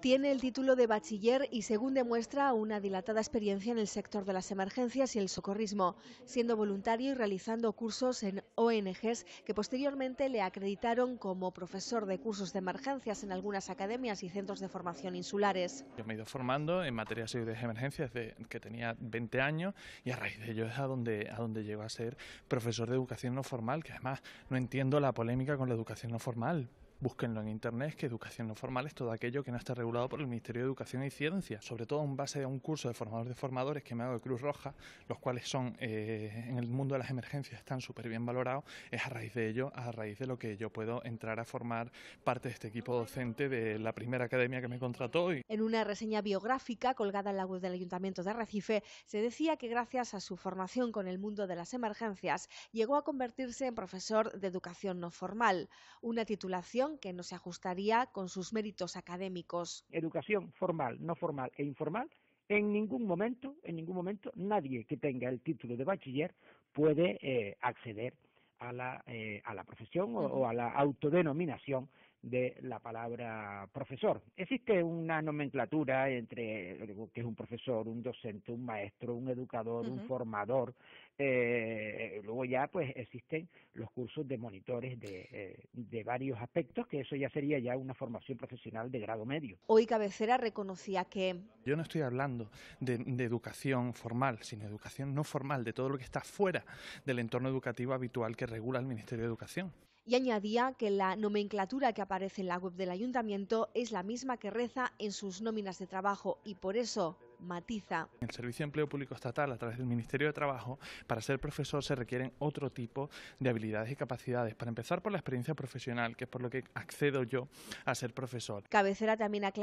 Tiene el título de bachiller y, según demuestra, una dilatada experiencia en el sector de las emergencias y el socorrismo, siendo voluntario y realizando cursos en ONGs que posteriormente le acreditaron como profesor de cursos de emergencias en algunas academias y centros de formación insulares. Yo me he ido formando en materia de de emergencias desde que tenía 20 años y a raíz de ello es a donde, a donde llego a ser profesor de educación no formal, que además no entiendo la polémica con la educación no formal Búsquenlo en internet, que educación no formal es todo aquello que no está regulado por el Ministerio de Educación y Ciencia, sobre todo en base a un curso de formadores de formadores que me hago de Cruz Roja, los cuales son eh, en el mundo de las emergencias están súper bien valorados. Es a raíz de ello, a raíz de lo que yo puedo entrar a formar parte de este equipo docente de la primera academia que me contrató. En una reseña biográfica colgada en la web del Ayuntamiento de Recife, se decía que gracias a su formación con el mundo de las emergencias llegó a convertirse en profesor de educación no formal, una titulación que no se ajustaría con sus méritos académicos. Educación formal, no formal e informal en ningún momento, en ningún momento, nadie que tenga el título de bachiller puede eh, acceder eh, a la, profesión o, a la autodenominación de la palabra profesor. Existe una nomenclatura entre que es un profesor, un docente, un maestro, un educador, un formador. Eh, luego ya pues existen los cursos de monitores de, eh, de varios aspectos, que eso ya sería ya una formación profesional de grado medio. Hoy Cabecera reconocía que... Yo no estoy hablando de, de educación formal, sino educación no formal, de todo lo que está fuera del entorno educativo habitual que regula el Ministerio de Educación y añadía que la nomenclatura que aparece en la web del ayuntamiento es la misma que reza en sus nóminas de trabajo y por eso matiza. el Servicio de Empleo Público Estatal, a través del Ministerio de Trabajo, para ser profesor se requieren otro tipo de habilidades y capacidades. Para empezar, por la experiencia profesional, que es por lo que accedo yo a ser profesor. Cabecera también aclara